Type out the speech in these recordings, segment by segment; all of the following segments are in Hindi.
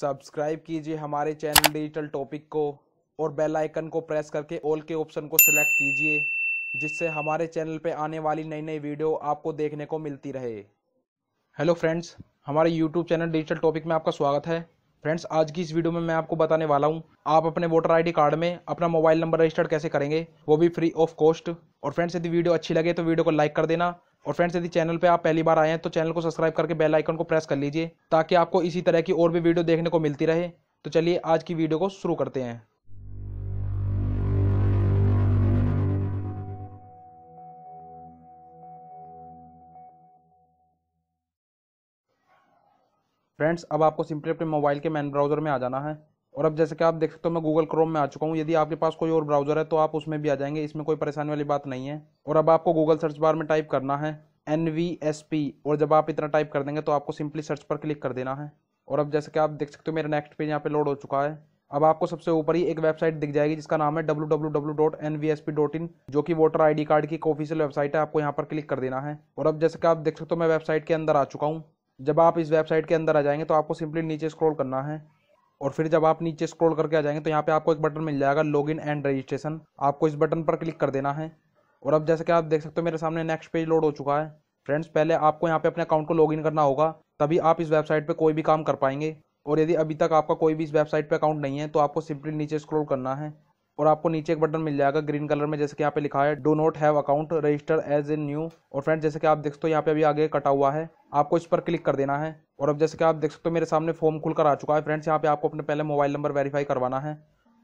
सब्सक्राइब कीजिए हमारे चैनल डिजिटल टॉपिक को और बेल आइकन को प्रेस करके ऑल के ऑप्शन को सिलेक्ट कीजिए जिससे हमारे चैनल पे आने वाली नई नई वीडियो आपको देखने को मिलती रहे हेलो फ्रेंड्स हमारे यूट्यूब चैनल डिजिटल टॉपिक में आपका स्वागत है फ्रेंड्स आज की इस वीडियो में मैं आपको बताने वाला हूँ आप अपने वोटर आईडी कार्ड में अपना मोबाइल नंबर रजिस्टर्ड कैसे करेंगे वो भी फ्री ऑफ कॉस्ट और फ्रेंड्स यदि वीडियो अच्छी लगे तो वीडियो को लाइक कर देना और फ्रेंड्स यदि चैनल पे आप पहली बार आए हैं तो चैनल को सब्सक्राइब करके बेल आइकन को प्रेस कर लीजिए ताकि आपको इसी तरह की और भी वीडियो देखने को मिलती रहे तो चलिए आज की वीडियो को शुरू करते हैं फ्रेंड्स अब आपको सिंपली अपने मोबाइल के मैन ब्राउज़र में आ जाना है और अब जैसे कि आप देख सकते हो मैं गूगल क्रोम में आ चुका हूँ यदि आपके पास कोई और ब्राउजर है तो आप उसमें भी आ जाएंगे इसमें कोई परेशानी वाली बात नहीं है और अब आपको गूगल सर्च बार में टाइप करना है एन वी एस पी और जब आप इतना टाइप कर देंगे तो आपको सिंपली सर्च पर क्लिक कर देना है और अब जैसे कि आप देख सकते हो मेरा नेक्स्ट पेज यहाँ पे लोड हो चुका है अब आपको सबसे ऊपर ही एक वेबसाइट दिख जाएगी जिसका नाम है www.nvsp.in जो कि वोटर आईडी कार्ड की ऑफिशियल वेबसाइट है आपको यहाँ पर क्लिक कर देना है और अब जैसे कि आप देख सकते हो मैं वेबसाइट के अंदर आ चुका हूँ जब आप इस वेबसाइट के अंदर आ जाएंगे तो आपको सिंपली नीचे स्क्रॉल करना है और फिर जब आप नीचे स्क्रॉल करके आ जाएंगे तो यहाँ पे आपको एक बटन मिल जाएगा लॉगिन एंड रजिस्ट्रेशन आपको इस बटन पर क्लिक कर देना है और अब जैसे कि आप देख सकते हो मेरे सामने नेक्स्ट पेज लोड हो चुका है फ्रेंड्स पहले आपको यहाँ पे अपने अकाउंट को लॉगिन करना होगा तभी आप इस वेबसाइट पर कोई भी काम कर पाएंगे और यदि अभी तक आपका कोई भी इस वेबसाइट पर अकाउंट नहीं है तो आपको सिंपली नीचे स्क्रोल करना है और आपको नीचे एक बटन मिल जाएगा ग्रीन कलर में जैसे कि यहाँ पे लिखा है do not have account register as a new और फ्रेंड्स जैसे कि आप देखते हो यहाँ पे अभी आगे कटा हुआ है आपको इस पर क्लिक कर देना है और अब जैसे कि आप देख सकते हो मेरे सामने फॉर्म खुलकर आ चुका है फ्रेंड्स यहाँ पे आपको अपने पहले मोबाइल नंबर वेरीफाई करवाना है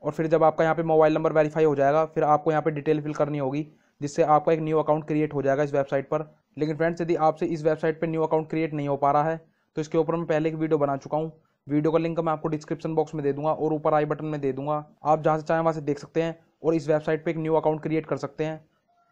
और फिर जब आपका यहाँ पे मोबाइल नंबर वेरीफाई हो जाएगा फिर आपको यहाँ पे डिटेल फिल करनी होगी जिससे आपका एक न्यू अकाउंट क्रिएट हो जाएगा इस वेबसाइट पर लेकिन फ्रेंड्स यदि आपसे इस वेबसाइट पर न्यू अकाउंट क्रिएट नहीं हो पा रहा है तो इसके ऊपर मैं पहले एक वीडियो बना चुका हूँ वीडियो का लिंक मैं आपको डिस्क्रिप्शन बॉक्स में दे दूँगा और ऊपर आई बटन में दे दूँगा आप जहाँ से चाहें वहाँ से देख सकते हैं और इस वेबसाइट पर एक न्यू अकाउंट क्रिएट कर सकते हैं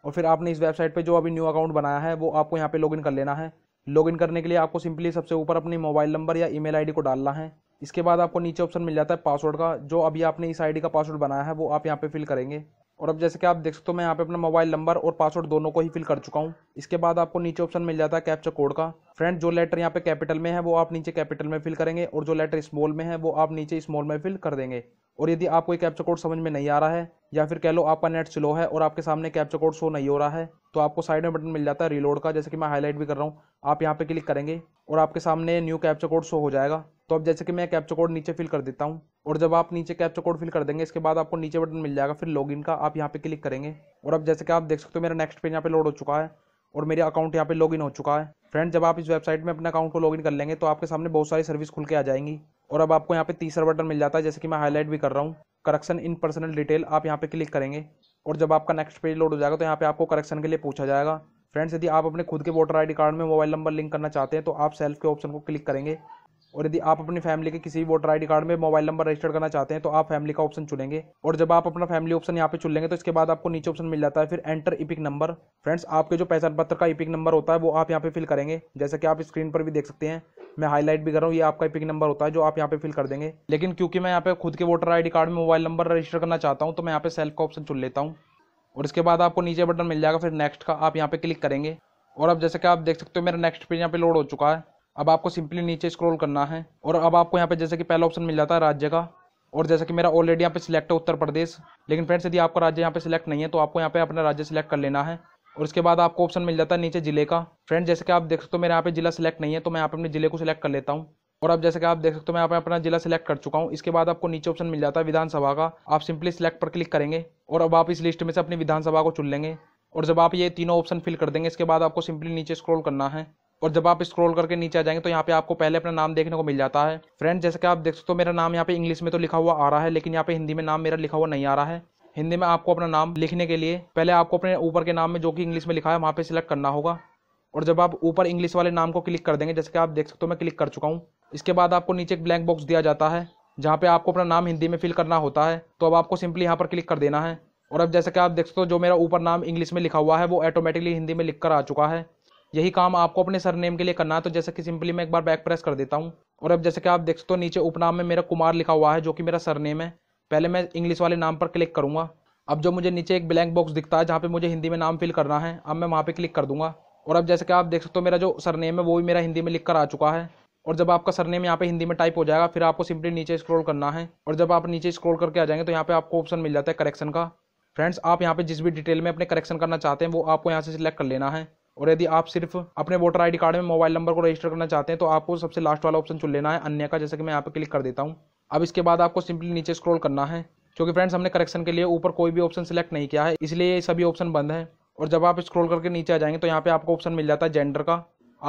और फिर आपने इस वेबसाइट पर जो अभी न्यू अकाउंट बनाया है वो आपको यहाँ पर इन कर लेना है लॉगिन करने के लिए आपको सिंपली सबसे ऊपर अपनी मोबाइल नंबर या ईमेल आईडी को डालना है इसके बाद आपको नीचे ऑप्शन मिल जाता है पासवर्ड का जो अभी आपने इस आईडी का पासवर्ड बनाया है वो आप यहाँ पे फिल करेंगे और अब जैसे कि आप देख सकते हो मैं यहाँ पे अपना मोबाइल नंबर और पासवर्ड दोनों को ही फिल कर चुका हूँ इसके बाद आपको नीचे ऑप्शन मिल जाता है कैप्चर कोड का फ्रेंड जो लेटर यहाँ पे कैपिटल में है वो आप नीचे कैपिटल में फिल करेंगे और जो लेटर स्मॉल में है वो आप नीचे स्मॉल में फिल कर देंगे और यदि आपको ये कैप्चा कोड समझ में नहीं आ रहा है या फिर कह लो आपका नेट स्लो है और आपके सामने कैप्चा कोड शो नहीं हो रहा है तो आपको साइड में बटन मिल जाता है रीलोड का जैसे कि मैं हाईलाइट भी कर रहा हूँ आप यहाँ पे क्लिक करेंगे और आपके सामने न्यू कैप्चा कोड शो हो जाएगा तो अब जैसे कि मैं कैप्चा कोड नीचे फिल कर देता हूँ और जब आप नीचे कैप्चा कोड फिल कर देंगे इसके बाद आपको नीचे बटन मिल जाएगा फिर लॉगिन का आप यहाँ पे क्लिक करेंगे और अब जैसे कि आप देख सकते हो मेरा नेक्स्ट पेज यहाँ पे लोड हो चुका है और मेरे अकाउंट यहाँ पे लॉगिन हो चुका है फ्रेंड जब आप इस वेबसाइट में अपने अकाउंट को लॉगिन कर लेंगे तो आपके सामने बहुत सारी सर्विस खुल के आ जाएंगी और अब आपको यहाँ पे तीसरा बटन मिल जाता है जैसे कि मैं हाईलाइट भी कर रहा हूँ करेक्शन इन पर्सनल डिटेल आप यहाँ पे क्लिक करेंगे और जब आपका नेक्स्ट पेज लोड हो जाएगा तो यहाँ पे आपको करेक्शन के लिए पूछा जाएगा फ्रेंड्स यदि आप अपने खुद के वोटर आईडी कार्ड में मोबाइल नंबर लिंक करना चाहते हैं तो आप सेल्फ के ऑप्शन को क्लिक करेंगे और यदि आप अपनी फैमिली के किसी भी वोटर आई कार्ड में मोबाइल नंबर रजिस्टर करना चाहते हैं तो आप फैमिली का ऑप्शन चुनेंगे और जब आप अपना फैमिली ऑप्शन यहाँ पे चुन लेंगे तो इसके बाद आपको नीचे ऑप्शन मिल जाता है फिर एंटर इपिक नंबर फ्रेंड्स आपके जो पहचान पत्र का इपिक नंबर होता है वो आप यहाँ पे फिल करेंगे जैसे कि आप स्क्रीन पर भी देख सकते हैं मैं हाईलाइट भी कर रहा हूँ ये आपका पिक नंबर होता है जो आप यहाँ पे फिल कर देंगे लेकिन क्योंकि मैं यहाँ पे खुद के वोटर आईडी कार्ड में मोबाइल नंबर रजिस्टर करना चाहता हूँ तो मैं यहाँ पे सेल्फ का ऑप्शन चुन लेता हूँ और इसके बाद आपको नीचे बटन मिल जाएगा फिर नेक्स्ट का आप यहाँ पे क्लिक करेंगे और अब जैसे कि आप देख सकते हो मेरा नेक्स्ट पेज यहाँ पे लोड हो चुका है अब आपको सिंपली नीचे स्क्रॉल करना है और अब आपको यहाँ पे जैसे कि पहला ऑप्शन मिल जाता है राज्य का और जैसे कि मेरा ऑलरेडी यहाँ पे सिलेक्ट है उत्तर प्रदेश लेकिन फ्रेंड्स यदि आपका राज्य यहाँ पे सिलेक्ट नहीं है तो आपको यहाँ पे अपना राज्य सिलेक्ट कर लेना है और उसके बाद आपको ऑप्शन मिल जाता है नीचे ज़िले का फ्रेंड जैसे कि आप देख सकते हो मेरे यहाँ पे ज़िला सिलेक्ट नहीं है तो मैं यहाँ पे अपने ज़िले को सिलेक्ट कर लेता हूँ और अब जैसे कि आप देख सकते हो मैं यहाँ पे अपना जिला सिलेक्ट कर चुका हूँ इसके बाद आपको नीचे ऑप्शन मिल जाता है विधानसभा का आप सिंपली सिलेक्ट पर क्लिक करेंगे और अब आप इस लिस्ट में से अपनी विधानसभा को चुन लेंगे और जब आप ये तीनों ऑप्शन फिल कर देंगे इसके बाद आपको सिंपली नीचे स्क्रॉल करना है और जब आप स्क्रॉल करके नीचे आ जाएंगे तो यहाँ पे आपको पहले अपना नाम देखने को मिल जाता है फ्रेंड जैसे कि आप देख सकते हो मेरा नाम यहाँ पे इंग्लिश में तो लिखा हुआ आ रहा है लेकिन यहाँ पे हिंदी में नाम मेरा लिखा हुआ नहीं आ रहा है हिंदी में आपको अपना नाम लिखने के लिए पहले आपको अपने ऊपर के नाम में जो कि इंग्लिश में लिखा है वहाँ पे सिलेक्ट करना होगा और जब आप ऊपर इंग्लिश वाले नाम को क्लिक कर देंगे जैसे कि आप देख सकते हो मैं क्लिक कर चुका हूँ इसके बाद आपको नीचे एक ब्लैंक बॉक्स दिया जाता है जहाँ पे आपको अपना नाम हिंदी में फिल करना होता है तो अब आपको सिंपली यहाँ पर क्लिक कर देना है और अब जैसे कि आप देख सकते हो जो मेरा ऊपर नाम इंग्लिश में लिखा हुआ है वो ऑटोमेटिकली हिंदी में लिख कर आ चुका है यही काम आपको अपने सरनेम के लिए करना है तो जैसे कि सिंपली मैं एक बार बैक प्रेस कर देता हूँ और अब जैसे कि आप देख सकते हो नीचे उपनाम में मेरा कुमार लिखा हुआ है जो कि मेरा सरनेम है पहले मैं इंग्लिश वाले नाम पर क्लिक करूँगा अब जो मुझे नीचे एक ब्लैंक बॉक्स दिखता है जहाँ पे मुझे हिंदी में नाम फिल करना है अब मैं वहाँ पे क्लिक कर दूंगा और अब जैसे कि आप देख सकते हो मेरा जो सरनेम है वो भी मेरा हिंदी में लिख कर आ चुका है और जब आपका सरनेम यहाँ पे हिंदी में टाइप हो जाएगा फिर आपको सिंपली नीचे स्क्रॉल करना है और जब आप नीचे स्क्रॉल करके आ जाएंगे तो यहाँ पे आपको ऑप्शन मिल जाता है करेक्शन का फ्रेंड्स आप यहाँ पे जिस भी डिटेल में अपने करेक्शन करना चाहते हैं वो आपको यहाँ से सिलेक्ट कर लेना है और यदि आप सिर्फ अपने वोटर आई कार्ड में मोबाइल नंबर को रजिस्टर करना चाहते हैं तो आपको सबसे लास्ट वाला ऑप्शन चुन लेना है अन्य का जैसे कि मैं यहाँ पे क्लिक कर देता हूँ अब इसके बाद आपको सिंपली नीचे स्क्रॉल करना है क्योंकि फ्रेंड्स हमने करेक्शन के लिए ऊपर कोई भी ऑप्शन सेलेक्ट नहीं किया है इसलिए ये सभी ऑप्शन बंद हैं और जब आप स्क्रॉल करके नीचे आ जाएंगे तो यहाँ पे आपको ऑप्शन मिल जाता है जेंडर का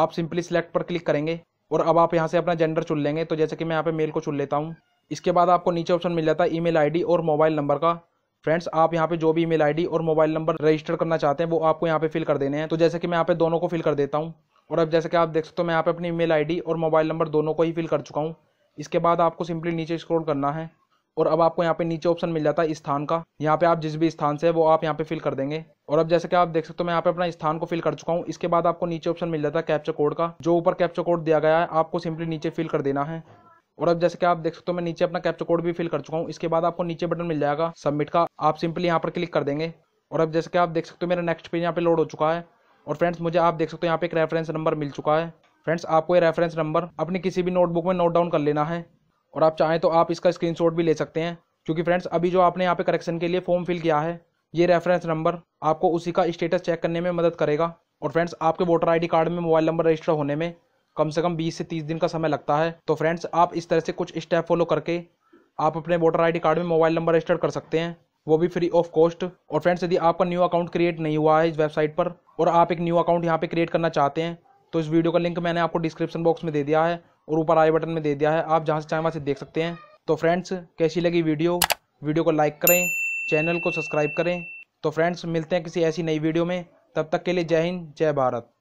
आप सिंपली सिलेक्ट पर क्लिक करेंगे और अब आप यहाँ से अपना जेंडर चुन लेंगे तो जैसे कि मैं यहाँ पे मेल को चुन लेता हूँ इसके बाद आपको नीचे ऑप्शन मिल जाता है ई मेल और मोबाइल नंबर का फ्रेंड्स आप यहाँ पे जो भी ई मेल और मोबाइल नंबर रजिस्टर करना चाहते हैं वो आपको यहाँ पे फिल कर देने हैं तो जैसे कि मैं यहाँ पे दोनों को फिल कर देता हूँ और अब जैसे कि आप देख सकते हो मैं यहाँ पे अपनी ई मेल और मोबाइल नंबर दोनों को ही फिल कर चुका हूँ इसके बाद आपको सिंपली नीचे स्क्रॉल करना है और अब आपको यहाँ पे नीचे ऑप्शन मिल जाता है स्थान का यहाँ पे आप जिस भी स्थान से वो आप यहाँ पे फिल कर देंगे और अब जैसे कि आप देख सकते हो मैं यहाँ पे अपना स्थान को फिल कर चुका हूँ इसके बाद आपको नीचे ऑप्शन मिल जाता है कैप्चर कोड का जो ऊपर कैप्चर कोड दिया गया है आपको सिंपली नीचे फिल कर देना है और अब जैसे कि आप देख सकते हो मैं नीचे अपना कैप्चर कोड भी फिल कर चुका हूँ इसके बाद आपको नीचे बटन मिल जाएगा सबमिट का आप सिंपली यहाँ पर क्लिक कर देंगे और अब जैसे कि आप देख सकते हो मेरा नेक्स्ट पेज यहाँ पे लोड हो चुका है और फ्रेंड्स मुझे आप देख सकते हो यहाँ पे एक रेफरेंस नंबर मिल चुका है फ्रेंड्स आपको ये रेफरेंस नंबर अपनी किसी भी नोटबुक में नोट डाउन कर लेना है और आप चाहें तो आप इसका स्क्रीनशॉट भी ले सकते हैं क्योंकि फ्रेंड्स अभी जो आपने यहाँ पे करेक्शन के लिए फॉर्म फिल किया है ये रेफरेंस नंबर आपको उसी का स्टेटस चेक करने में मदद करेगा और फ्रेंड्स आपके वोटर आई कार्ड में मोबाइल नंबर रजिस्टर होने में कम से कम 20 से 30 दिन का समय लगता है तो फ्रेंड्स आप इस तरह से कुछ स्टेप फॉलो करके आप अपने वोटर आई कार्ड में मोबाइल नंबर रजिस्टर कर सकते हैं वो भी फ्री ऑफ कॉस्ट और फ्रेंड्स यदि आपका न्यू अकाउंट क्रिएट नहीं हुआ है इस वेबसाइट पर और आप एक न्यू अकाउंट यहाँ पे क्रिएट करना चाहते हैं तो इस वीडियो का लिंक मैंने आपको डिस्क्रिप्शन बॉक्स में दे दिया है और ऊपर आई बटन में दे दिया है आप जहाँ से चाहें वहाँ से देख सकते हैं तो फ्रेंड्स कैसी लगी वीडियो वीडियो को लाइक करें चैनल को सब्सक्राइब करें तो फ्रेंड्स मिलते हैं किसी ऐसी नई वीडियो में तब तक के लिए जय हिंद जय भारत